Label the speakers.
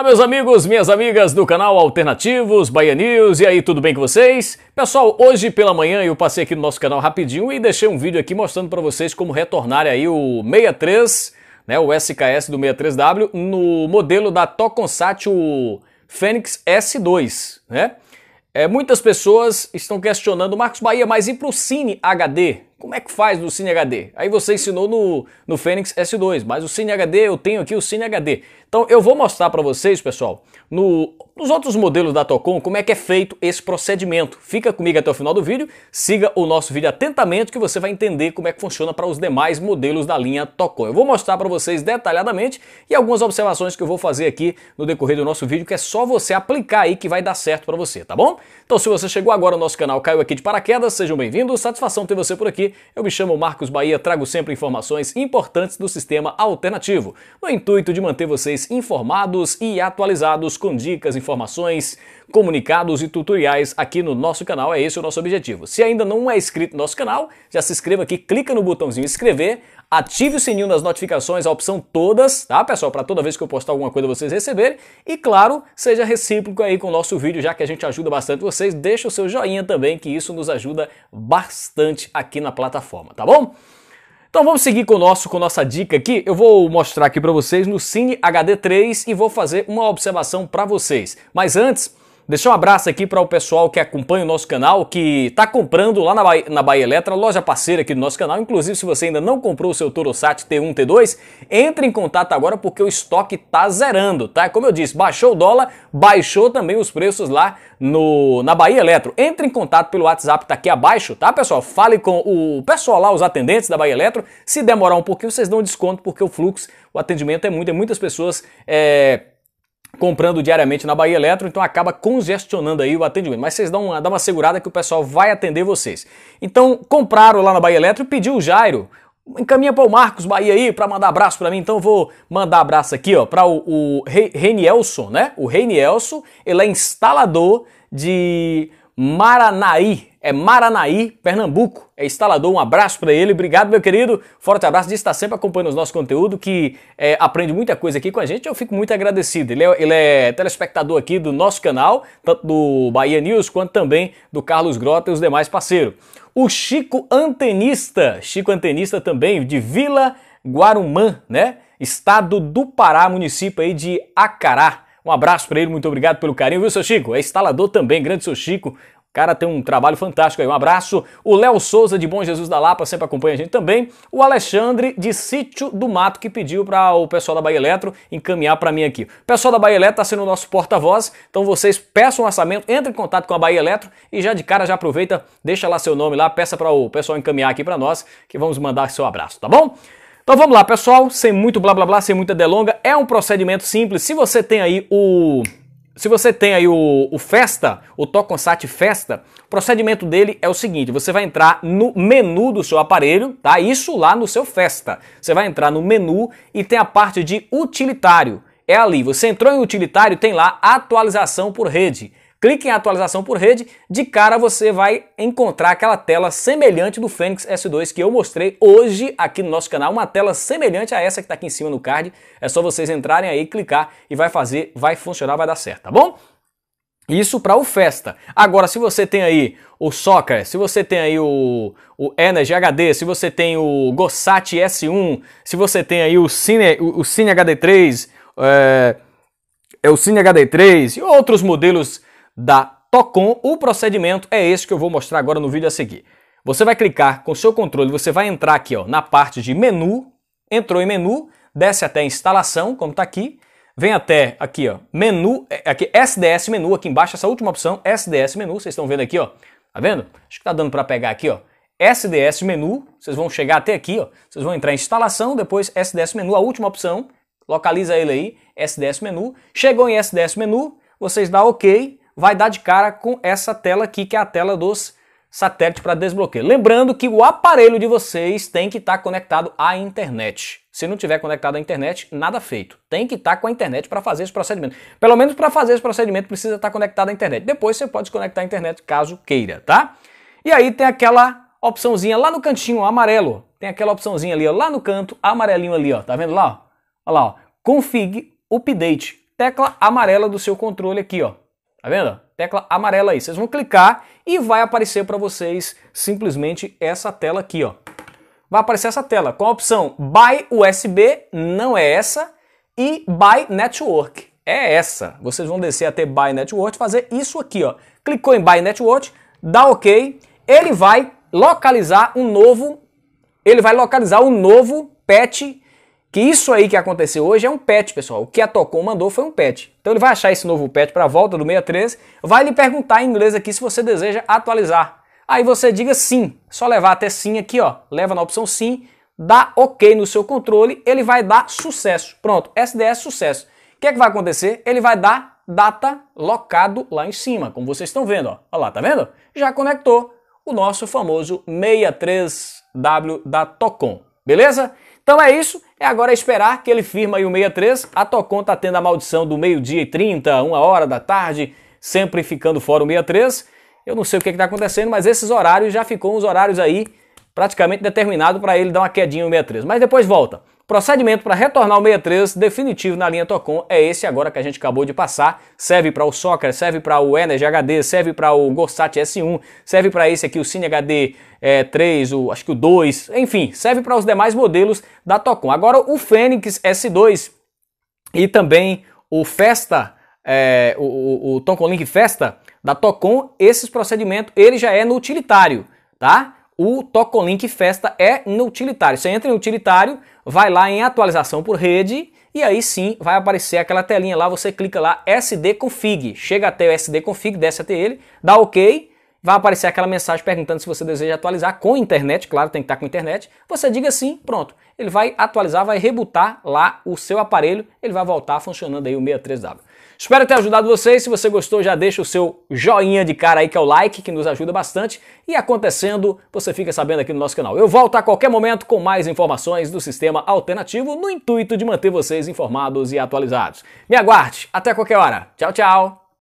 Speaker 1: Olá, meus amigos, minhas amigas do canal Alternativos, Bahia News, e aí, tudo bem com vocês? Pessoal, hoje pela manhã eu passei aqui no nosso canal rapidinho e deixei um vídeo aqui mostrando para vocês como retornar aí o 63, né, o SKS do 63W, no modelo da Toconsátil Fênix S2, né? É, muitas pessoas estão questionando, Marcos Bahia, mas e para o Cine HD, como é que faz no Cine HD? Aí você ensinou no, no Fênix S2, mas o Cine HD, eu tenho aqui o Cine HD. Então eu vou mostrar para vocês, pessoal, no, nos outros modelos da Tocom, como é que é feito esse procedimento. Fica comigo até o final do vídeo, siga o nosso vídeo atentamente que você vai entender como é que funciona para os demais modelos da linha Tocom. Eu vou mostrar para vocês detalhadamente e algumas observações que eu vou fazer aqui no decorrer do nosso vídeo, que é só você aplicar aí que vai dar certo para você, tá bom? Então se você chegou agora no nosso canal, caiu aqui de paraquedas, sejam bem-vindos, satisfação ter você por aqui eu me chamo Marcos Bahia, trago sempre informações importantes do sistema alternativo, no intuito de manter vocês informados e atualizados com dicas, informações, comunicados e tutoriais aqui no nosso canal. É esse o nosso objetivo. Se ainda não é inscrito no nosso canal, já se inscreva aqui, clica no botãozinho inscrever, ative o sininho das notificações, a opção todas, tá, pessoal? Para toda vez que eu postar alguma coisa vocês receberem. E claro, seja recíproco aí com o nosso vídeo, já que a gente ajuda bastante vocês. Deixa o seu joinha também, que isso nos ajuda bastante aqui na plataforma, tá bom? Então vamos seguir com o nosso com nossa dica aqui. Eu vou mostrar aqui para vocês no Cine HD3 e vou fazer uma observação para vocês. Mas antes, Deixar um abraço aqui para o pessoal que acompanha o nosso canal, que está comprando lá na, na Bahia Eletra, loja parceira aqui do nosso canal. Inclusive, se você ainda não comprou o seu Torosat T1, T2, entre em contato agora porque o estoque está zerando, tá? Como eu disse, baixou o dólar, baixou também os preços lá no, na Bahia Eletro. Entre em contato pelo WhatsApp, tá aqui abaixo, tá, pessoal? Fale com o pessoal lá, os atendentes da Bahia Eletro. Se demorar um pouquinho, vocês dão desconto porque o fluxo, o atendimento é muito, é muitas pessoas... É, comprando diariamente na Bahia Eletro, então acaba congestionando aí o atendimento. Mas vocês dão uma, dão uma segurada que o pessoal vai atender vocês. Então, compraram lá na Bahia Eletro e pediu o Jairo. Encaminha para o Marcos Bahia aí para mandar abraço para mim. Então vou mandar abraço aqui, ó, para o, o Renielson, né? O Renielson, ele é instalador de Maranaí. É Maranaí, Pernambuco. É instalador. Um abraço para ele. Obrigado, meu querido. Forte abraço de estar sempre acompanhando o nosso conteúdo, que é, aprende muita coisa aqui com a gente. Eu fico muito agradecido. Ele é, ele é telespectador aqui do nosso canal, tanto do Bahia News quanto também do Carlos Grota e os demais parceiros. O Chico Antenista. Chico Antenista também, de Vila Guarumã, né? Estado do Pará, município aí de Acará. Um abraço para ele, muito obrigado pelo carinho, viu, seu Chico? É instalador também, grande seu Chico. O cara tem um trabalho fantástico aí. Um abraço. O Léo Souza de Bom Jesus da Lapa sempre acompanha a gente também. O Alexandre de Sítio do Mato que pediu para o pessoal da Bahia Eletro encaminhar para mim aqui. O pessoal da Bahia Eletro está sendo o nosso porta-voz, então vocês peçam um orçamento, entrem em contato com a Bahia Eletro e já de cara já aproveita, deixa lá seu nome lá, peça para o pessoal encaminhar aqui para nós que vamos mandar seu abraço, tá bom? Então vamos lá, pessoal, sem muito blá blá blá, sem muita delonga, é um procedimento simples. Se você tem aí o se você tem aí o, o Festa, o Toconsat Festa, o procedimento dele é o seguinte: você vai entrar no menu do seu aparelho, tá? Isso lá no seu Festa. Você vai entrar no menu e tem a parte de utilitário. É ali. Você entrou em utilitário, tem lá atualização por rede clique em atualização por rede, de cara você vai encontrar aquela tela semelhante do Fênix S2 que eu mostrei hoje aqui no nosso canal, uma tela semelhante a essa que está aqui em cima no card. É só vocês entrarem aí, clicar e vai fazer, vai funcionar, vai dar certo, tá bom? Isso para o Festa. Agora, se você tem aí o Soccer, se você tem aí o, o Energy HD, se você tem o Gossat S1, se você tem aí o Cine, o, o Cine HD3, é, é o Cine HD3 e outros modelos da Tocom, o procedimento é esse que eu vou mostrar agora no vídeo a seguir. Você vai clicar com seu controle, você vai entrar aqui ó, na parte de menu, entrou em menu, desce até instalação, como está aqui, vem até aqui, ó, menu, é, aqui SDS menu, aqui embaixo, essa última opção, SDS menu, vocês estão vendo aqui, ó, tá vendo? Acho que tá dando para pegar aqui, ó, SDS menu, vocês vão chegar até aqui, ó, vocês vão entrar em instalação, depois SDS menu, a última opção, localiza ele aí, SDS menu, chegou em SDS menu, vocês dá OK, vai dar de cara com essa tela aqui, que é a tela dos satélites para desbloqueio. Lembrando que o aparelho de vocês tem que estar tá conectado à internet. Se não tiver conectado à internet, nada feito. Tem que estar tá com a internet para fazer esse procedimento. Pelo menos para fazer esse procedimento precisa estar tá conectado à internet. Depois você pode desconectar a internet caso queira, tá? E aí tem aquela opçãozinha lá no cantinho amarelo. Tem aquela opçãozinha ali ó, lá no canto, amarelinho ali, ó. Tá vendo lá? Ó? Olha lá, ó. Config Update. Tecla amarela do seu controle aqui, ó. Tá vendo? Tecla amarela aí. Vocês vão clicar e vai aparecer para vocês simplesmente essa tela aqui, ó. Vai aparecer essa tela com a opção By USB, não é essa, e By Network, é essa. Vocês vão descer até By Network, fazer isso aqui, ó. Clicou em By Network, dá OK, ele vai localizar um novo, ele vai localizar um novo patch que isso aí que aconteceu hoje é um pet, pessoal. O que a Tocom mandou foi um pet. Então ele vai achar esse novo pet para a volta do 63, vai lhe perguntar em inglês aqui se você deseja atualizar. Aí você diga sim, só levar até sim aqui, ó. Leva na opção sim, dá OK no seu controle, ele vai dar sucesso. Pronto, SDS sucesso. O que é que vai acontecer? Ele vai dar data locado lá em cima, como vocês estão vendo, ó. Olha lá, tá vendo? Já conectou o nosso famoso 63W da Tocom, beleza? Então é isso. É agora esperar que ele firma aí o 63. A Tocon tá tendo a maldição do meio-dia e 30, uma hora da tarde, sempre ficando fora o 63. Eu não sei o que, é está acontecendo, mas esses horários já ficou uns horários aí praticamente determinado para ele dar uma quedinha no 63. Mas depois volta. Procedimento para retornar o 63 definitivo na linha Tocon é esse agora que a gente acabou de passar. Serve para o Soccer, serve para o Energy HD, serve para o Gorsat S1, serve para esse aqui, o Cine HD é, 3, o, acho que o 2, enfim, serve para os demais modelos da Tocon. Agora o Fênix S2 e também o Festa, é, o, o, o Link Festa da Tocon, esses procedimentos, ele já é no utilitário, tá? o Tocolink Festa é utilitário. Você entra em utilitário, vai lá em atualização por rede e aí sim vai aparecer aquela telinha lá, você clica lá SD config, chega até o SD config, desce até ele, dá OK, vai aparecer aquela mensagem perguntando se você deseja atualizar com internet, claro, tem que estar tá com internet. Você diga sim, pronto. Ele vai atualizar, vai rebutar lá o seu aparelho, ele vai voltar funcionando aí o 63W. Espero ter ajudado vocês. Se você gostou, já deixa o seu joinha de cara aí, que é o like, que nos ajuda bastante. E acontecendo, você fica sabendo aqui no nosso canal. Eu volto a qualquer momento com mais informações do sistema alternativo, no intuito de manter vocês informados e atualizados. Me aguarde, até qualquer hora. Tchau, tchau!